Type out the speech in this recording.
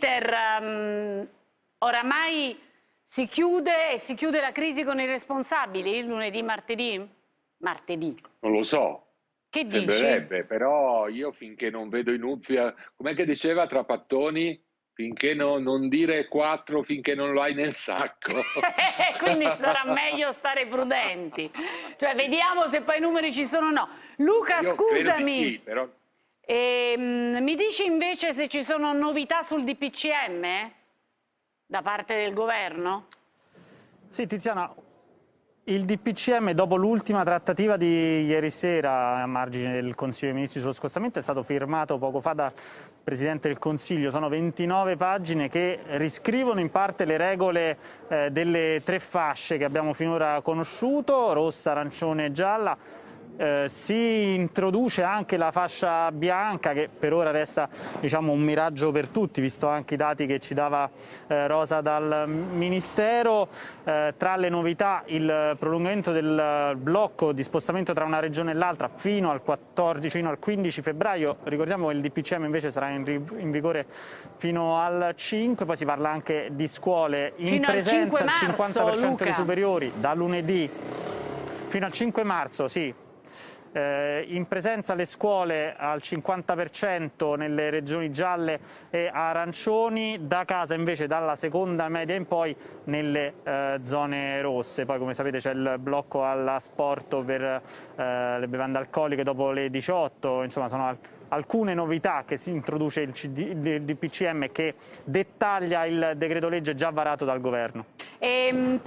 Peter, um, ehm, oramai si chiude e si chiude la crisi con i responsabili lunedì, martedì? Martedì. Non lo so. Che dici? Sembrerebbe, dici? però io finché non vedo i Nuzia, com'è che diceva Trapattoni? Finché no, non dire quattro, finché non lo hai nel sacco. Quindi sarà meglio stare prudenti. Cioè, vediamo se poi i numeri ci sono o no. Luca, io scusami. Sì, però e, ehm, mh, mi dici invece se ci sono novità sul DPCM da parte del governo? Sì, Tiziana, il DPCM dopo l'ultima trattativa di ieri sera a margine del Consiglio dei Ministri sullo scostamento è stato firmato poco fa dal Presidente del Consiglio. Sono 29 pagine che riscrivono in parte le regole eh, delle tre fasce che abbiamo finora conosciuto, rossa, arancione e gialla eh, si introduce anche la fascia bianca che per ora resta diciamo, un miraggio per tutti, visto anche i dati che ci dava eh, Rosa dal Ministero. Eh, tra le novità il prolungamento del blocco di spostamento tra una regione e l'altra fino al, 14, fino al 15 febbraio, ricordiamo che il DPCM invece sarà in, in, vigore fino al 5, poi si parla anche di scuole in fino presenza al, marzo, 50% Luca. dei superiori da lunedì fino al 5 marzo, sì, eh, in presenza le scuole al 50% nelle regioni gialle e arancioni, da casa invece dalla seconda media in poi nelle eh, zone rosse. Poi come sapete c'è il blocco all'asporto per eh, le bevande alcoliche dopo le 18, insomma sono al alcune novità che si introduce il, CD, il DPCM che dettaglia il decreto legge già varato dal governo. Ehm...